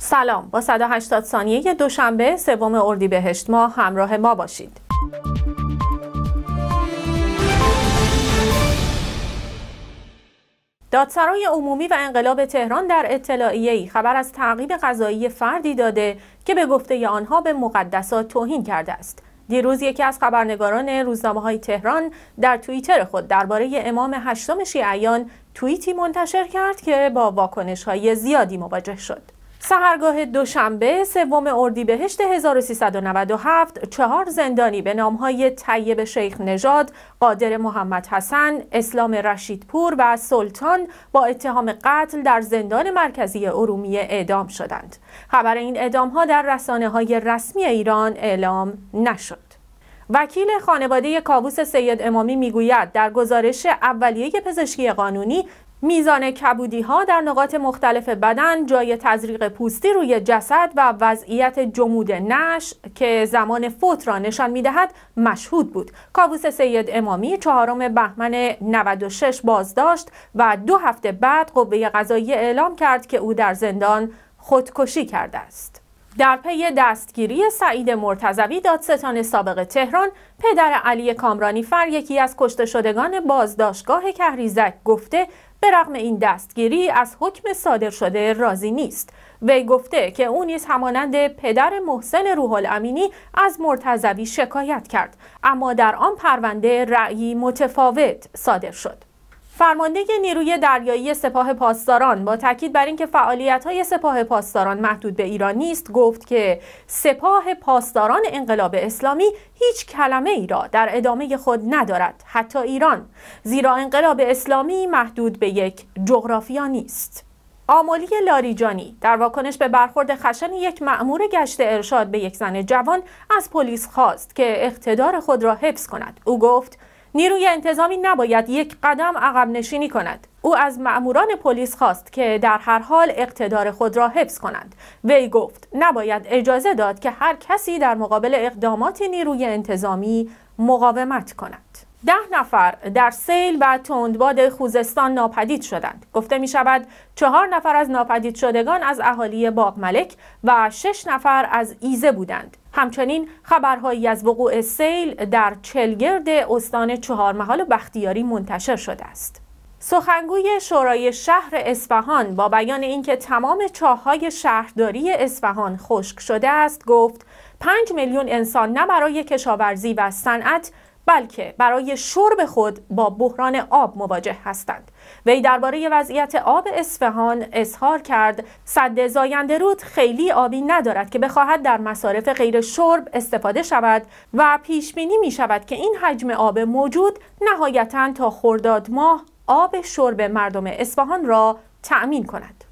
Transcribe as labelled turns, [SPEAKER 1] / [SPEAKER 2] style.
[SPEAKER 1] سلام با 180 ثانیه دوشنبه سوم اردیبهشت ما همراه ما باشید دادسرای عمومی و انقلاب تهران در اطلاعیه‌ای خبر از تعقیب قضایی فردی داده که به گفته آنها به مقدسات توهین کرده است. دیروز یکی از خبرنگاران روزنامه های تهران در توییتر خود درباره امام هشتم شیعیان توییتی منتشر کرد که با واکنش های زیادی مواجه شد. سهرگاه دوشنبه سوم اردیبهشت 1397 چهار زندانی به نامهای طیب شیخ نژاد، قادر محمد حسن، اسلام رشیدپور و سلطان با اتهام قتل در زندان مرکزی ارومیه اعدام شدند. خبر این اعدام در رسانه های رسمی ایران اعلام نشد. وکیل خانواده کابوس سید امامی میگوید در گزارش اولیه پزشکی قانونی میزان کبودی ها در نقاط مختلف بدن، جای تزریق پوستی روی جسد و وضعیت جمود نش که زمان فوت را نشان میدهد مشهود بود. کابوس سید امامی چهارم بهمن 96 بازداشت و دو هفته بعد قوه قضایی اعلام کرد که او در زندان خودکشی کرده است. در پی دستگیری سعید مرتضوی دادستان سابق تهران پدر علی کامرانی فر یکی از کشته شدگان بازداشتگاه کهریزک گفته به رغم این دستگیری از حکم صادر شده راضی نیست وی گفته که او نیز همانند پدر محسن روح الامینی از مرتضوی شکایت کرد اما در آن پرونده رأیی متفاوت صادر شد فرمانده نیروی دریایی سپاه پاسداران با تاکید بر اینکه فعالیت‌های سپاه پاسداران محدود به ایران نیست گفت که سپاه پاسداران انقلاب اسلامی هیچ کلمه ای را در ادامه خود ندارد حتی ایران زیرا انقلاب اسلامی محدود به یک جغرافیا نیست آمولی لاریجانی در واکنش به برخورد خشن یک مأمور گشت ارشاد به یک زن جوان از پلیس خواست که اقتدار خود را حفظ کند او گفت نیروی انتظامی نباید یک قدم عقب نشینی کند او از مأموران پلیس خواست که در هر حال اقتدار خود را حفظ کنند وی گفت نباید اجازه داد که هر کسی در مقابل اقدامات نیروی انتظامی مقاومت کند ده نفر در سیل و تندباد خوزستان ناپدید شدند. گفته می شود چهار نفر از ناپدید شدگان از اهالی باغ ملک و شش نفر از ایزه بودند. همچنین خبرهایی از وقوع سیل در چلگرد استان چهارمحال و بختیاری منتشر شده است. سخنگوی شورای شهر اصفهان با بیان اینکه تمام چاهای شهرداری اصفهان خشک شده است گفت 5 میلیون انسان نه برای کشاورزی و صنعت بلکه برای شرب خود با بحران آب مواجه هستند وی درباره وضعیت آب اصفهان اظهار کرد سد زاینده رود خیلی آبی ندارد که بخواهد در مصارف غیر شرب استفاده شود و پیش بینی می شود که این حجم آب موجود نهایتا تا خرداد ماه آب شرب مردم اصفهان را تأمین کند